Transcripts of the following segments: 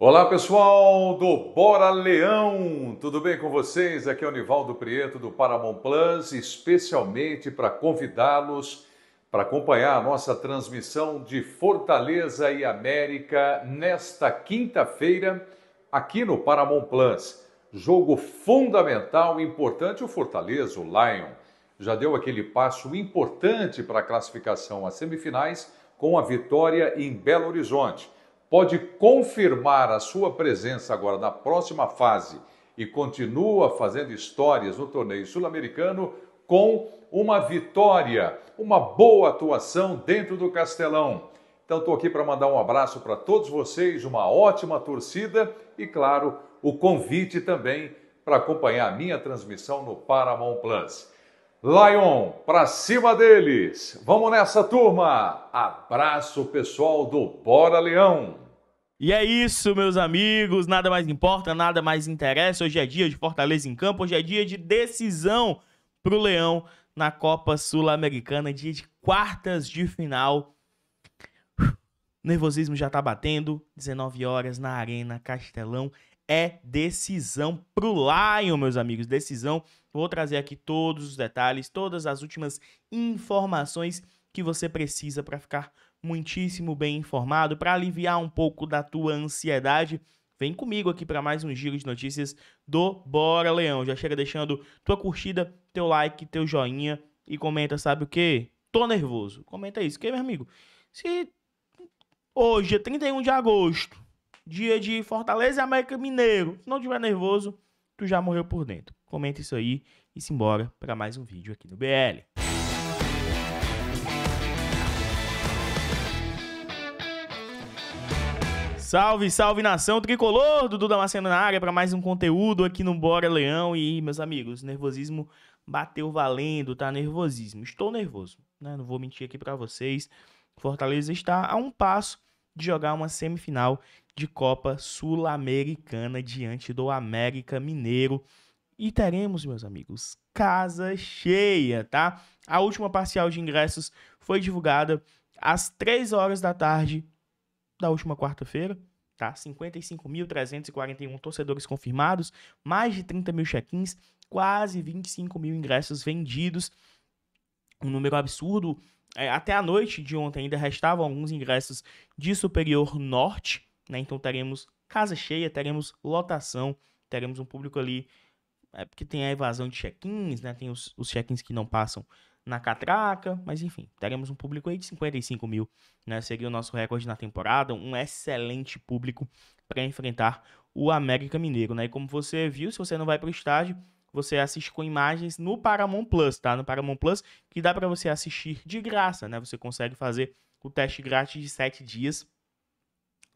Olá pessoal do Bora Leão, tudo bem com vocês? Aqui é o Nivaldo Prieto do Paramount Plus, especialmente para convidá-los para acompanhar a nossa transmissão de Fortaleza e América nesta quinta-feira aqui no Paramount Plus. Jogo fundamental, importante, o Fortaleza, o Lion, já deu aquele passo importante para a classificação às semifinais com a vitória em Belo Horizonte pode confirmar a sua presença agora na próxima fase e continua fazendo histórias no torneio sul-americano com uma vitória, uma boa atuação dentro do Castelão. Então estou aqui para mandar um abraço para todos vocês, uma ótima torcida e, claro, o convite também para acompanhar a minha transmissão no Paramount Plus. Lion, para cima deles! Vamos nessa, turma! Abraço pessoal do Bora Leão! E é isso, meus amigos. Nada mais importa, nada mais interessa. Hoje é dia de Fortaleza em campo, hoje é dia de decisão para o Leão na Copa Sul-Americana, dia de quartas de final. O nervosismo já está batendo. 19 horas na Arena Castelão é decisão pro Lion, meus amigos. Decisão. Vou trazer aqui todos os detalhes, todas as últimas informações que você precisa para ficar muitíssimo bem informado, para aliviar um pouco da tua ansiedade. Vem comigo aqui para mais um giro de notícias do Bora Leão. Já chega deixando tua curtida, teu like, teu joinha e comenta, sabe o que? Tô nervoso. Comenta isso, que meu amigo. Se hoje é 31 de agosto, dia de Fortaleza e América Mineiro. Se não tiver nervoso, tu já morreu por dentro. Comenta isso aí e simbora para mais um vídeo aqui no BL. Salve, salve nação tricolor, Dudu Damasceno na área para mais um conteúdo aqui no Bora Leão. E, meus amigos, nervosismo bateu valendo, tá? Nervosismo. Estou nervoso, né? Não vou mentir aqui para vocês. Fortaleza está a um passo de jogar uma semifinal de Copa Sul-Americana diante do América Mineiro. E teremos, meus amigos, casa cheia, tá? A última parcial de ingressos foi divulgada às 3 horas da tarde da última quarta-feira, tá? 55.341 torcedores confirmados, mais de 30 mil check-ins, quase 25 mil ingressos vendidos. Um número absurdo é, até a noite de ontem ainda restavam alguns ingressos de Superior Norte, né? Então teremos casa cheia, teremos lotação, teremos um público ali. É porque tem a evasão de check-ins, né? Tem os, os check-ins que não passam na catraca, mas enfim, teremos um público aí de 55 mil, né? Seria o nosso recorde na temporada, um excelente público para enfrentar o América Mineiro, né? E como você viu, se você não vai para o estádio, você assiste com imagens no Paramount Plus, tá? No Paramount Plus, que dá para você assistir de graça, né? Você consegue fazer o teste grátis de 7 dias.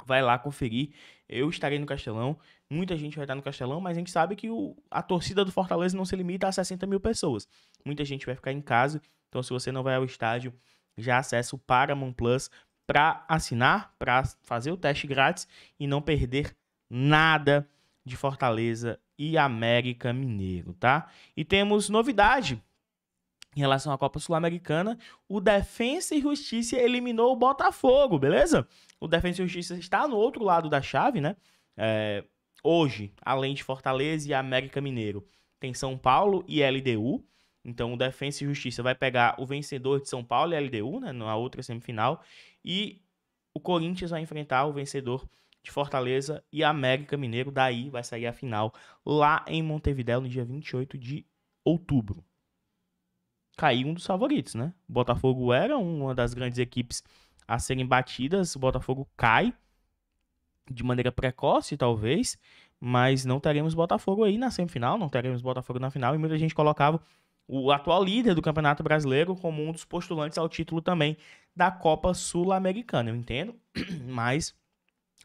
Vai lá conferir. Eu estarei no Castelão. Muita gente vai estar no Castelão, mas a gente sabe que o, a torcida do Fortaleza não se limita a 60 mil pessoas. Muita gente vai ficar em casa. Então, se você não vai ao estádio, já acessa o Paramount Plus para assinar, para fazer o teste grátis e não perder nada de Fortaleza e América Mineiro, tá? E temos novidade em relação à Copa Sul-Americana, o Defensa e Justiça eliminou o Botafogo, beleza? O Defensa e Justiça está no outro lado da chave, né? É, hoje, além de Fortaleza e América Mineiro, tem São Paulo e LDU. Então, o Defensa e Justiça vai pegar o vencedor de São Paulo e LDU, né? Na outra semifinal. E o Corinthians vai enfrentar o vencedor de Fortaleza e América Mineiro. Daí vai sair a final lá em Montevidéu no dia 28 de outubro. Caiu um dos favoritos, né? O Botafogo era uma das grandes equipes a serem batidas. O Botafogo cai de maneira precoce, talvez, mas não teremos Botafogo aí na semifinal, não teremos Botafogo na final. E muita gente colocava o atual líder do Campeonato Brasileiro como um dos postulantes ao título também da Copa Sul-Americana. Eu entendo, mas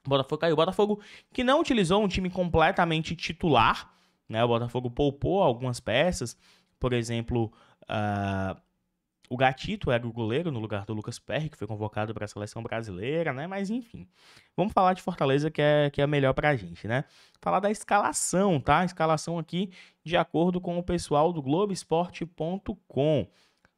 Botafogo caiu. O Botafogo que não utilizou um time completamente titular, né? O Botafogo poupou algumas peças, por exemplo, uh, o Gatito era o goleiro no lugar do Lucas Perry, que foi convocado para a seleção brasileira, né? Mas enfim, vamos falar de Fortaleza, que é, que é melhor para a gente, né? Falar da escalação, tá? A escalação aqui de acordo com o pessoal do Globoesporte.com.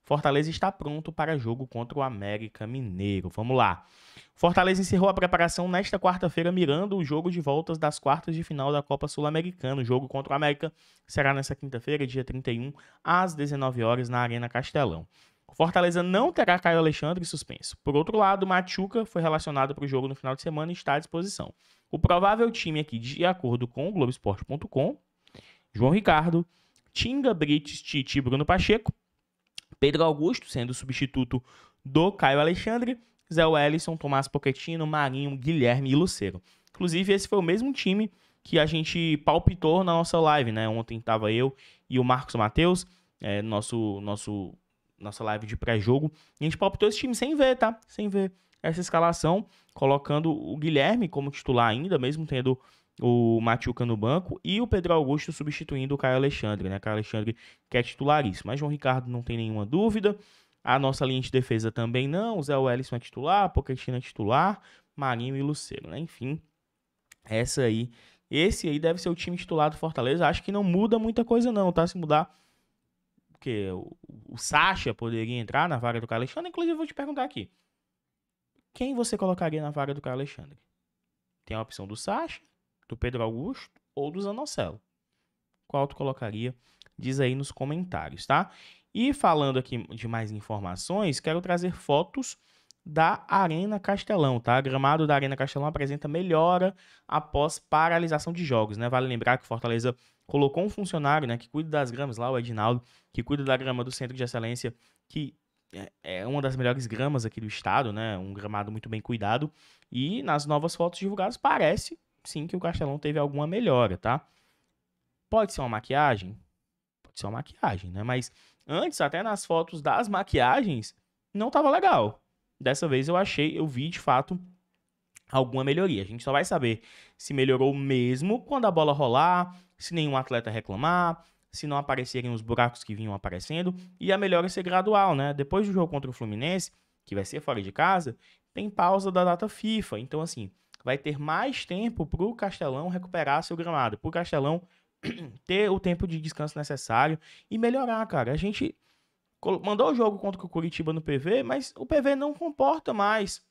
Fortaleza está pronto para jogo contra o América Mineiro. Vamos lá. Fortaleza encerrou a preparação nesta quarta-feira, mirando o jogo de voltas das quartas de final da Copa Sul-Americana. O jogo contra o América será nesta quinta-feira, dia 31, às 19 horas na Arena Castelão. Fortaleza não terá Caio Alexandre suspenso. Por outro lado, Machuca foi relacionado para o jogo no final de semana e está à disposição. O provável time aqui, de acordo com o Globoesporte.com, João Ricardo, Tinga, Brites, Tite Bruno Pacheco, Pedro Augusto sendo substituto do Caio Alexandre, Zé Wellison, Tomás Pochettino, Marinho, Guilherme e Lucero. Inclusive, esse foi o mesmo time que a gente palpitou na nossa live, né? Ontem estava eu e o Marcos Matheus, é, nosso, nosso, nossa live de pré-jogo. A gente palpitou esse time sem ver, tá? Sem ver essa escalação, colocando o Guilherme como titular ainda, mesmo tendo o Matiuca no banco e o Pedro Augusto substituindo o Caio Alexandre, né? Caio Alexandre que é titularíssimo, mas João Ricardo não tem nenhuma dúvida. A nossa linha de defesa também não, o Zé Wellison é titular, Pocatina é titular, Marinho e Lucero, né? Enfim, essa aí, esse aí deve ser o time titular do Fortaleza. Acho que não muda muita coisa não, tá? Se mudar porque o, o Sacha poderia entrar na vaga do Caio Alexandre, inclusive eu vou te perguntar aqui. Quem você colocaria na vaga do Caio Alexandre? Tem a opção do Sacha, do Pedro Augusto ou do Zanocelo. Qual tu colocaria? Diz aí nos comentários, tá? E falando aqui de mais informações, quero trazer fotos da Arena Castelão, tá? Gramado da Arena Castelão apresenta melhora após paralisação de jogos, né? Vale lembrar que Fortaleza colocou um funcionário, né, que cuida das gramas lá, o Edinaldo, que cuida da grama do Centro de Excelência, que é, é uma das melhores gramas aqui do estado, né? Um gramado muito bem cuidado. E nas novas fotos divulgadas parece sim que o Castelão teve alguma melhora, tá? Pode ser uma maquiagem? Pode ser uma maquiagem, né? Mas antes, até nas fotos das maquiagens, não tava legal. Dessa vez eu achei, eu vi de fato alguma melhoria. A gente só vai saber se melhorou mesmo quando a bola rolar, se nenhum atleta reclamar, se não aparecerem os buracos que vinham aparecendo e a melhora é ser gradual, né? Depois do jogo contra o Fluminense, que vai ser fora de casa, tem pausa da data FIFA. Então, assim, vai ter mais tempo para o Castelão recuperar seu gramado, para o Castelão ter o tempo de descanso necessário e melhorar, cara. A gente mandou o jogo contra o Curitiba no PV, mas o PV não comporta mais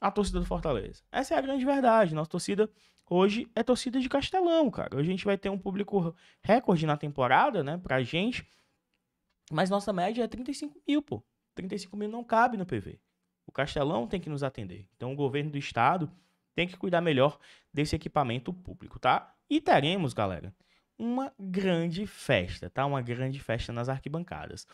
a torcida do Fortaleza. Essa é a grande verdade. Nossa torcida hoje é torcida de Castelão, cara. Hoje a gente vai ter um público recorde na temporada, né, pra gente. Mas nossa média é 35 mil, pô. 35 mil não cabe no PV. O Castelão tem que nos atender. Então o governo do estado tem que cuidar melhor desse equipamento público, tá? E teremos, galera, uma grande festa, tá? Uma grande festa nas arquibancadas.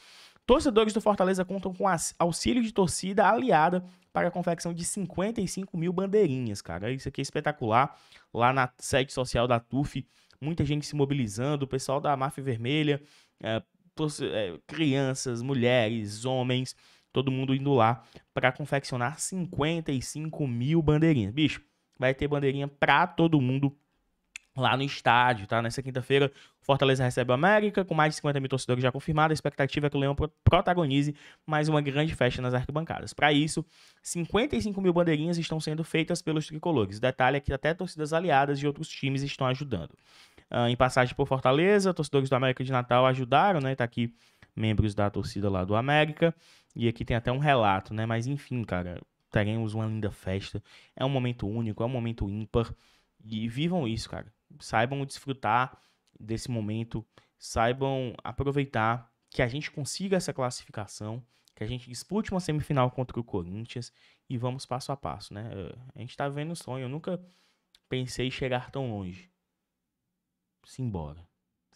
Torcedores do Fortaleza contam com auxílio de torcida aliada para a confecção de 55 mil bandeirinhas, cara. Isso aqui é espetacular. Lá na sede social da TUF, muita gente se mobilizando, o pessoal da Máfia Vermelha, é, crianças, mulheres, homens, todo mundo indo lá para confeccionar 55 mil bandeirinhas. Bicho, vai ter bandeirinha para todo mundo lá no estádio, tá? Nessa quinta-feira, Fortaleza recebe o América, com mais de 50 mil torcedores já confirmados. A expectativa é que o Leão protagonize mais uma grande festa nas arquibancadas. Para isso, 55 mil bandeirinhas estão sendo feitas pelos tricolores. O detalhe é que até torcidas aliadas de outros times estão ajudando. Ah, em passagem por Fortaleza, torcedores do América de Natal ajudaram, né? Tá aqui membros da torcida lá do América. E aqui tem até um relato, né? Mas enfim, cara, teremos uma linda festa. É um momento único, é um momento ímpar. E vivam isso, cara. Saibam desfrutar desse momento, saibam aproveitar que a gente consiga essa classificação, que a gente dispute uma semifinal contra o Corinthians e vamos passo a passo, né? Eh, a gente tá vendo o sonho, eu nunca pensei chegar tão longe. Simbora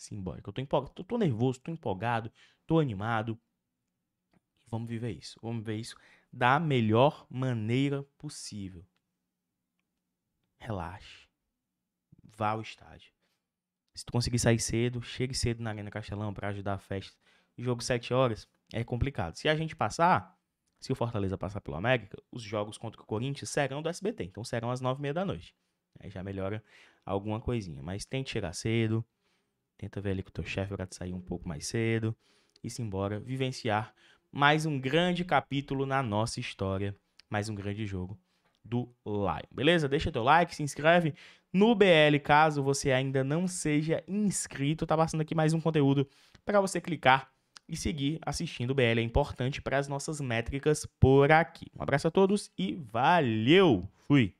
simbólica. Eu tô empolgado, tô, tô nervoso, tô empolgado, tô animado. Vamos viver isso. Vamos ver isso da melhor maneira possível. Relaxe. Vá ao estádio. Se tu conseguir sair cedo, chegue cedo na Arena Castelão para ajudar a festa. jogo 7 horas é complicado. Se a gente passar, se o Fortaleza passar pelo América, os jogos contra o Corinthians serão do SBT, então serão às 9h30 da noite. Aí já melhora alguma coisinha. Mas tente chegar cedo, Tenta ver ali com o teu chefe para te sair um pouco mais cedo e se embora vivenciar mais um grande capítulo na nossa história, mais um grande jogo do Lion. Beleza? Deixa teu like, se inscreve no BL caso você ainda não seja inscrito. Tá passando aqui mais um conteúdo para você clicar e seguir assistindo o BL. É importante para as nossas métricas por aqui. Um abraço a todos e valeu! Fui!